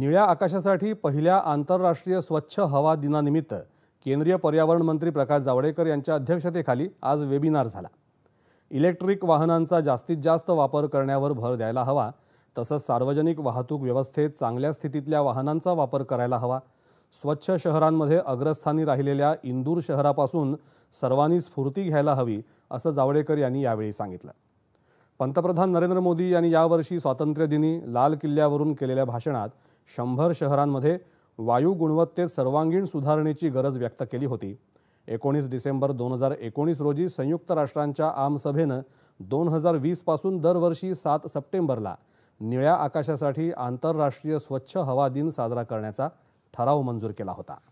निळ्या आकाशासाठी पहिल्या आंतरराष्ट्रीय स्वच्छ हवा दिनानिमित्त केंद्रीय पर्यावरण मंत्री प्रकाश जावडेकर यांच्या अध्यक्षतेखाली आज वेबिनार झाला इलेक्ट्रिक वाहनांचा जास्तीत जास्त वापर करण्यावर भर द्यायला हवा तसंच सार्वजनिक वाहतूक व्यवस्थेत चांगल्या स्थितीतल्या वाहनांचा वापर करायला हवा स्वच्छ शहरांमध्ये अग्रस्थानी राहिलेल्या इंदूर शहरापासून सर्वांनी स्फूर्ती घ्यायला हवी असं जावडेकर यांनी यावेळी सांगितलं पंतप्रधान नरेंद्र मोदी यांनी यावर्षी स्वातंत्र्यदिनी लाल किल्ल्यावरून केलेल्या भाषणात शंभर शहरांमध्ये वायू गुणवत्तेत सर्वांगीण सुधारणेची गरज व्यक्त केली होती एकोणीस डिसेंबर दोन हजार एकोणीस रोजी संयुक्त राष्ट्रांच्या आमसभेनं दोन हजार वीसपासून दरवर्षी सात सप्टेंबरला निळ्या आकाशासाठी आंतरराष्ट्रीय स्वच्छ हवा दिन साजरा करण्याचा ठराव मंजूर केला होता